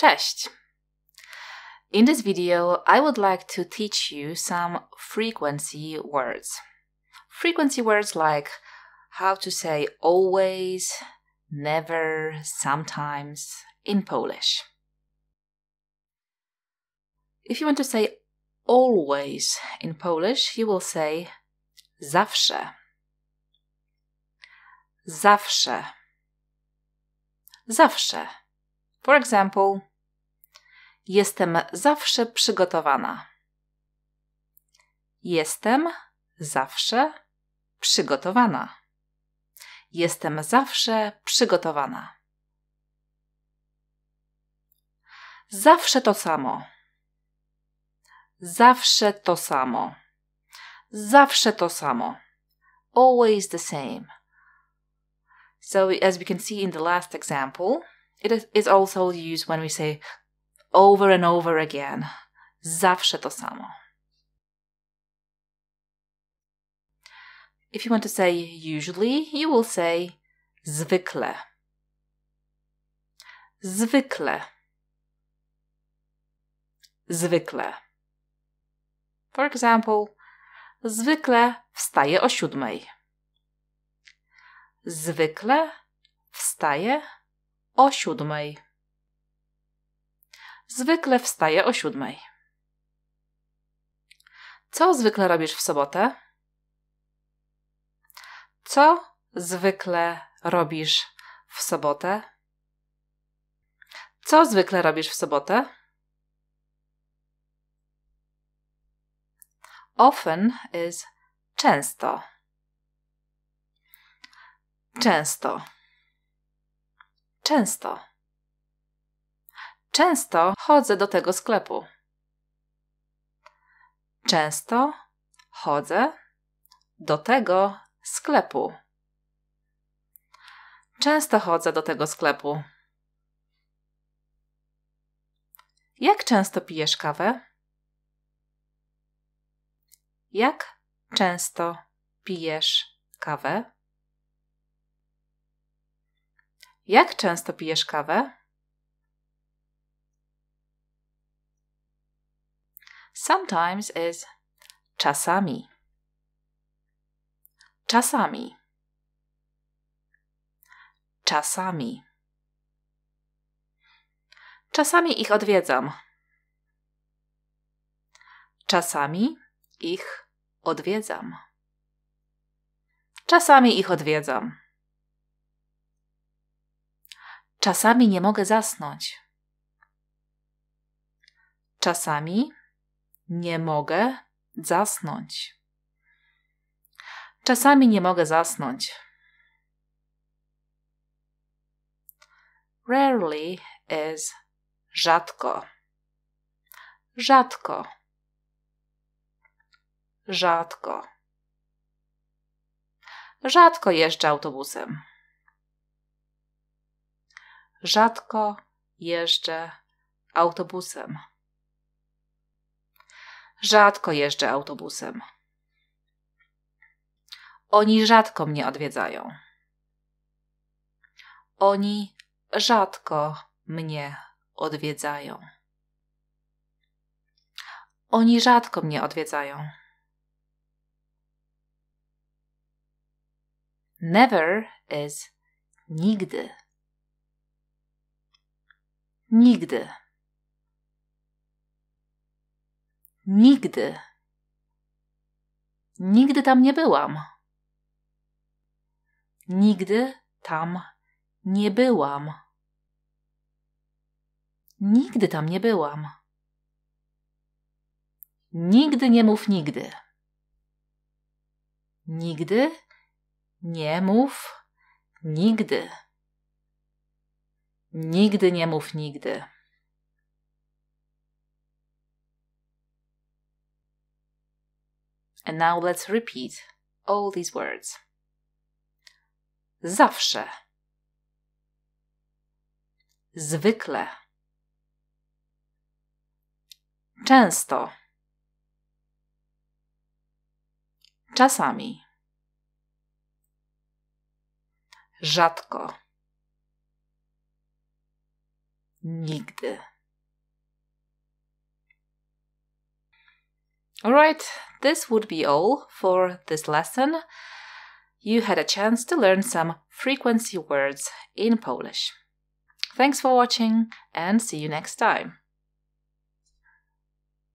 Cześć! In this video, I would like to teach you some frequency words. Frequency words like how to say always, never, sometimes in Polish. If you want to say always in Polish, you will say zawsze. Zawsze. Zawsze. For example, Jestem zawsze przygotowana. Jestem zawsze przygotowana. Jestem zawsze przygotowana. Zawsze to samo. Zawsze to samo. Zawsze to samo. Always the same. So, as we can see in the last example, it is also used when we say over and over again. Zawsze to samo. If you want to say usually, you will say zwykle. Zwykle. Zwykle. For example, zwykle wstaje o siódmej. Zwykle wstaje o siódmej. Zwykle wstaję o siódmej. Co zwykle robisz w sobotę? Co zwykle robisz w sobotę? Co zwykle robisz w sobotę? Often is często. Często. Często. Często chodzę do tego sklepu. Często chodzę do tego sklepu. Często chodzę do tego sklepu. Jak często pijesz kawę? Jak często pijesz kawę? Jak często pijesz kawę? Sometimes is czasami. Czasami. Czasami. Czasami ich odwiedzam. Czasami ich odwiedzam. Czasami ich odwiedzam. Czasami nie mogę zasnąć. Czasami nie mogę zasnąć. Czasami nie mogę zasnąć. Rarely is rzadko. Rzadko. Rzadko. Rzadko jeżdżę autobusem. Rzadko jeżdżę autobusem. Rzadko jeżdżę autobusem. Oni rzadko mnie odwiedzają. Oni rzadko mnie odwiedzają. Oni rzadko mnie odwiedzają. Never is nigdy. Nigdy. Nigdy. Nigdy tam nie byłam. Nigdy tam nie byłam. Nigdy tam nie byłam. Nigdy nie mów nigdy. Nigdy nie mów nigdy. Nigdy nie mów nigdy. And now let's repeat all these words. Zawsze. Zwykle. Często. Czasami. Rzadko. Nigdy. Alright, this would be all for this lesson. You had a chance to learn some frequency words in Polish. Thanks for watching and see you next time.